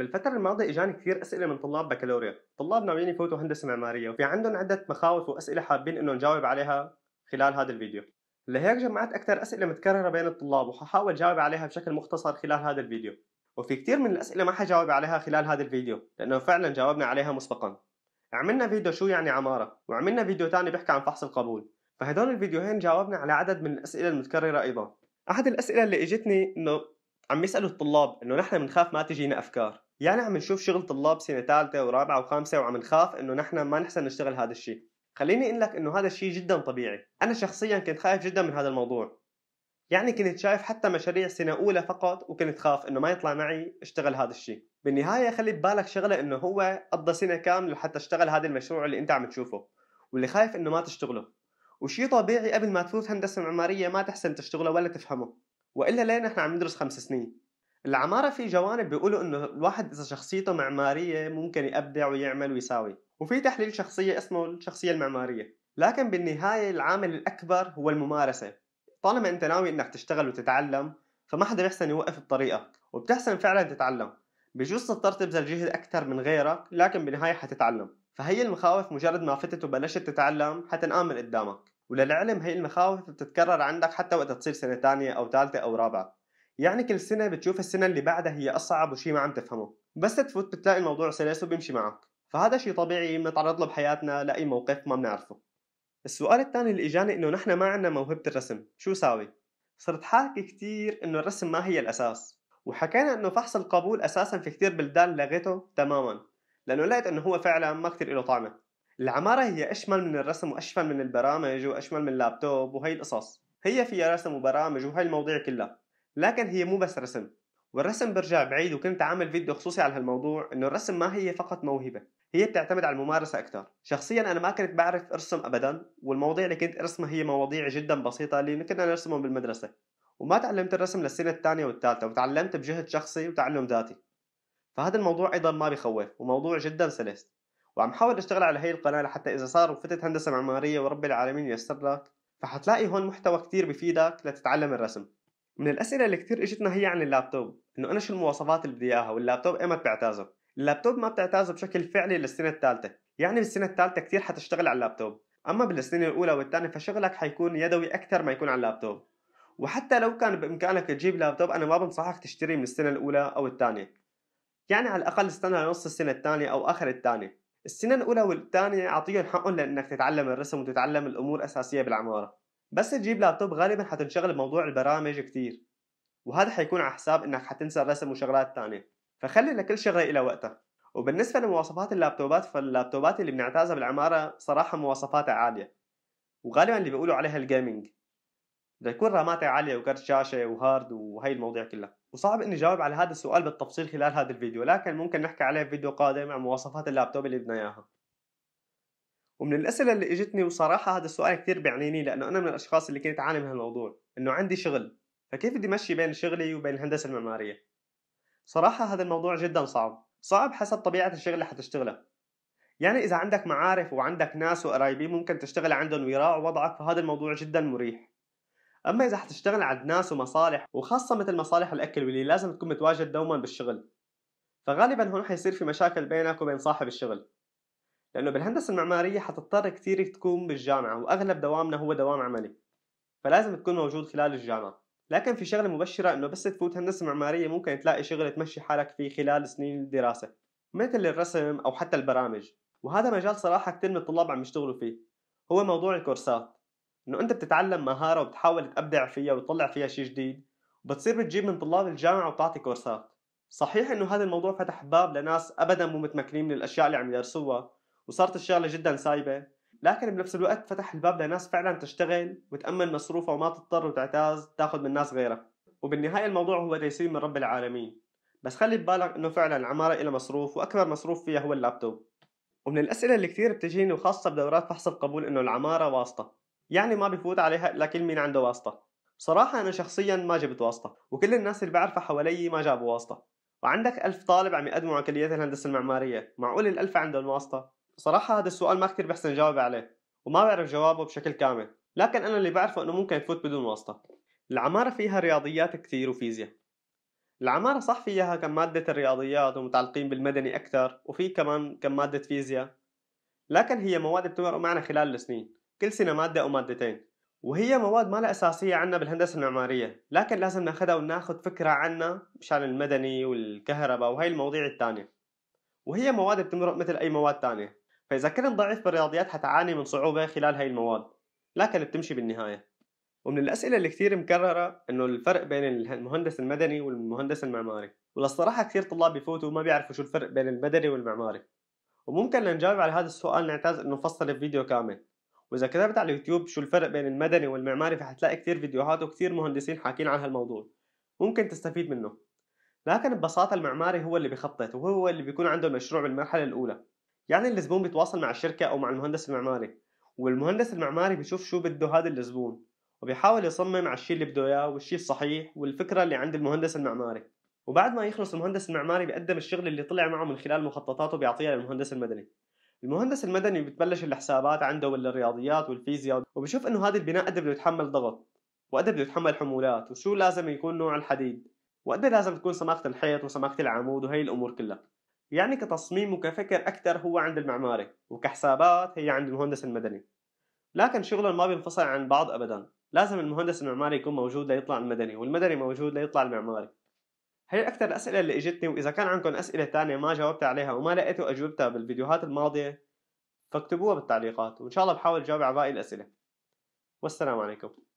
بالفترة الماضية اجاني كثير اسئلة من طلاب بكالوريا، طلاب ناويين يفوتوا هندسة معمارية وفي عندهم عدة مخاوف واسئلة حابين انه نجاوب عليها خلال هذا الفيديو. لهيك جمعت اكثر اسئلة متكررة بين الطلاب وححاول جاوب عليها بشكل مختصر خلال هذا الفيديو. وفي كثير من الاسئلة ما حجاوب عليها خلال هذا الفيديو لانه فعلا جاوبنا عليها مسبقا. عملنا فيديو شو يعني عمارة وعملنا فيديو ثاني بيحكي عن فحص القبول، فهدول الفيديوهين جاوبنا على عدد من الاسئلة المتكررة ايضا. احد الاسئلة اللي اجتني انه عم يسالوا الطلاب انه نحن بنخاف ما تجينا افكار يعني عم نشوف شغل طلاب سنه ثالثه ورابعه وخامسه وعم نخاف انه نحن ما نحسن نشتغل هذا الشيء خليني اقول لك انه هذا الشيء جدا طبيعي انا شخصيا كنت خايف جدا من هذا الموضوع يعني كنت شايف حتى مشاريع سنه اولى فقط وكنت خاف انه ما يطلع معي اشتغل هذا الشيء بالنهايه خلي ببالك شغله انه هو قضى سنه كامله لحتى اشتغل هذا المشروع اللي انت عم تشوفه واللي خايف انه ما تشتغله وشيء طبيعي قبل ما تفوت هندسه معماريه ما تحسن تشتغله ولا تفهمه والا ليه نحن عم ندرس خمس سنين العمارة في جوانب بيقولوا انه الواحد اذا شخصيته معمارية ممكن يبدع ويعمل ويساوي وفي تحليل شخصية اسمه الشخصية المعمارية لكن بالنهاية العامل الأكبر هو الممارسة طالما انت ناوي انك تشتغل وتتعلم فما حدا بيحسن يوقف بطريقك وبتحسن فعلا تتعلم بجوز تضطر تبذل جهد أكثر من غيرك لكن بالنهاية حتتعلم فهي المخاوف مجرد ما فتت وبلشت تتعلم حتنقام من قدامك وللعلم هي المخاوف بتتكرر عندك حتى وقت تصير سنة ثانية أو ثالثة أو رابعة يعني كل سنه بتشوف السنه اللي بعدها هي اصعب وشي ما عم تفهمه بس تفوت بتلاقي الموضوع سلس وبيمشي معك فهذا شيء طبيعي بنتعرض له بحياتنا لاي موقف ما بنعرفه السؤال الثاني اللي اجاني انه نحن ما عندنا موهبه الرسم شو ساوي صرت حاكي كثير انه الرسم ما هي الاساس وحكينا انه فحص القبول اساسا في كثير بلدان لغيته تماما لانه لقيت انه هو فعلا ما كثير له طعمه العماره هي اشمل من الرسم واشمل من البرامج واشمل من اللابتوب وهي القصص هي فيها رسم وبرامج وهي المواضيع كلها لكن هي مو بس رسم والرسم برجع بعيد وكنت عامل فيديو خصوصي على هالموضوع انه الرسم ما هي فقط موهبه هي بتعتمد على الممارسه اكثر شخصيا انا ما كنت بعرف ارسم ابدا والمواضيع اللي كنت ارسمها هي مواضيع جدا بسيطه اللي كنا نرسمهم بالمدرسه وما تعلمت الرسم للسنه الثانيه والثالثه وتعلمت بجهد شخصي وتعلم ذاتي فهذا الموضوع ايضا ما بخوف وموضوع جدا سلس وعم حاول اشتغل على هي القناه لحتى اذا صار وفتت هندسه معماريه ورب العالمين ييسر لك فحتلاقي هون محتوى كتير بفيدك لتتعلم الرسم من الاسئله اللي كثير اجتنا هي عن اللابتوب انه انا شو المواصفات اللي بدي اياها واللابتوب ايمت بيعتازه اللابتوب ما بتعتازه بشكل فعلي للسنه الثالثه يعني بالسنه الثالثه كثير حتشتغل على اللابتوب اما بالسنين الاولى والثانيه فشغلك حيكون يدوي اكثر ما يكون على اللابتوب وحتى لو كان بامكانك تجيب لابتوب انا ما بنصحك تشتري من السنه الاولى او الثانيه يعني على الاقل استنى نص السنه الثانيه او اخر الثانيه السنه الاولى والثانيه اعطيهم حقهم لانك تتعلم الرسم وتتعلم الامور الاساسيه بالعماره بس تجيب لابتوب غالبا حتنشغل بموضوع البرامج كثير وهذا حيكون على حساب انك حتنسى الرسم وشغلات تانية فخلي لكل شغله إلى وقتها وبالنسبة لمواصفات اللابتوبات فاللابتوبات اللي بنعتازها بالعمارة صراحة مواصفاتها عالية وغالبا اللي بيقولوا عليها الجيمنج بدها تكون راماتها عالية وكرت شاشة وهارد وهي المواضيع كلها وصعب اني جاوب على هذا السؤال بالتفصيل خلال هذا الفيديو لكن ممكن نحكي عليه في فيديو قادم عن مواصفات اللابتوب اللي بدنا اياها ومن الاسئله اللي اجتني وصراحه هذا السؤال كثير بيعنيني لانه انا من الاشخاص اللي كنت اعاني من هالموضوع انه عندي شغل فكيف بدي امشي بين شغلي وبين الهندسه المعماريه صراحه هذا الموضوع جدا صعب صعب حسب طبيعه الشغل اللي حتشتغله يعني اذا عندك معارف وعندك ناس وقرايبين ممكن تشتغل عندهم ويراعوا وضعك فهذا الموضوع جدا مريح اما اذا حتشتغل عند ناس ومصالح وخاصه مثل مصالح الاكل واللي لازم تكون متواجد دوما بالشغل فغالبا هون حيصير في مشاكل بينك وبين صاحب الشغل لانه بالهندسه المعماريه حتضطر كثير تكون بالجامعه واغلب دوامنا هو دوام عملي فلازم تكون موجود خلال الجامعه لكن في شغله مبشره انه بس تفوت هندسه معماريه ممكن تلاقي شغل تمشي حالك فيه خلال سنين الدراسه مثل الرسم او حتى البرامج وهذا مجال صراحه كثير من الطلاب عم يشتغلوا فيه هو موضوع الكورسات انه انت بتتعلم مهاره وبتحاول تبدع فيها وتطلع فيها شيء جديد وبتصير بتجيب من طلاب الجامعه وبتعطي كورسات صحيح انه هذا الموضوع فتح باب لناس ابدا مو متمكنين من الاشياء اللي عم يدرسوها وصارت الشغله جدا سايبه لكن بنفس الوقت فتح الباب لناس فعلا تشتغل وتامن مصروفها وما تضطر وتعتاز تاخذ من ناس غيرها وبالنهايه الموضوع هو تيسير من رب العالمين بس خلي ببالك انه فعلا العماره إلى مصروف واكبر مصروف فيها هو اللابتوب ومن الاسئله اللي كثير بتجيني وخاصه بدورات فحص القبول انه العماره واسطه يعني ما بفوت عليها الا كل مين عنده واسطه صراحة انا شخصيا ما جبت واسطه وكل الناس اللي بعرفها حوالي ما جابوا واسطه وعندك ألف طالب عم يقدموا على كليات الهندسة المعمارية معقول الألف عندهم واسطة صراحة هذا السؤال ما كتير بحسن جاوب عليه وما بعرف جوابه بشكل كامل لكن أنا اللي بعرفه أنه ممكن يفوت بدون واسطة العمارة فيها رياضيات كتير وفيزياء العمارة صح فيها كم مادة الرياضيات ومتعلقين بالمدني أكثر وفي كمان كم مادة فيزياء لكن هي مواد بتمرق معنا خلال السنين كل سنة مادة أو مادتين وهي مواد ما لها أساسية عنا بالهندسة المعمارية لكن لازم ناخدها وناخد فكرة عنا مشان المدني والكهرباء وهي المواضيع التانية وهي مواد بتمرق مثل أي مواد تانية فإذا كنت ضعيف بالرياضيات حتعاني من صعوبة خلال هاي المواد لكن بتمشي بالنهاية ومن الأسئلة اللي كثير مكررة إنه الفرق بين المهندس المدني والمهندس المعماري وللصراحة كثير طلاب بفوتوا وما بيعرفوا شو الفرق بين المدني والمعماري وممكن لنجاوب على هذا السؤال نعتاز إنه نفصل بفيديو كامل وإذا كتبت على اليوتيوب شو الفرق بين المدني والمعماري فحتلاقي كثير فيديوهات وكثير مهندسين حاكين عن هالموضوع ممكن تستفيد منه لكن ببساطة المعماري هو اللي بيخطط وهو اللي بيكون عنده المشروع بالمرحلة الأولى يعني الزبون بيتواصل مع الشركه او مع المهندس المعماري والمهندس المعماري بيشوف شو بده هذا الزبون وبيحاول يصمم على الشيء اللي بده اياه والشيء الصحيح والفكره اللي عند المهندس المعماري وبعد ما يخلص المهندس المعماري بيقدم الشغل اللي طلع معه من خلال مخططاته بيعطيها للمهندس المدني المهندس المدني بتبلش الحسابات عنده ولا الرياضيات والفيزياء وبشوف انه هذا البناء قد بده يتحمل ضغط وقد بده يتحمل حمولات وشو لازم يكون نوع الحديد وقد لازم تكون سماخه الحيط وسماخه العمود وهي الامور كلها يعني كتصميم وكفكر أكثر هو عند المعماري وكحسابات هي عند المهندس المدني لكن شغلهم ما بينفصل عن بعض أبدا لازم المهندس المعماري يكون موجود ليطلع المدني والمدني موجود ليطلع المعماري هي أكثر الأسئلة اللي إجتني وإذا كان عندكم أسئلة تانية ما جاوبت عليها وما لقيتوا أجوبتها بالفيديوهات الماضية فاكتبوها بالتعليقات وإن شاء الله بحاول أجاوب على باقي الأسئلة والسلام عليكم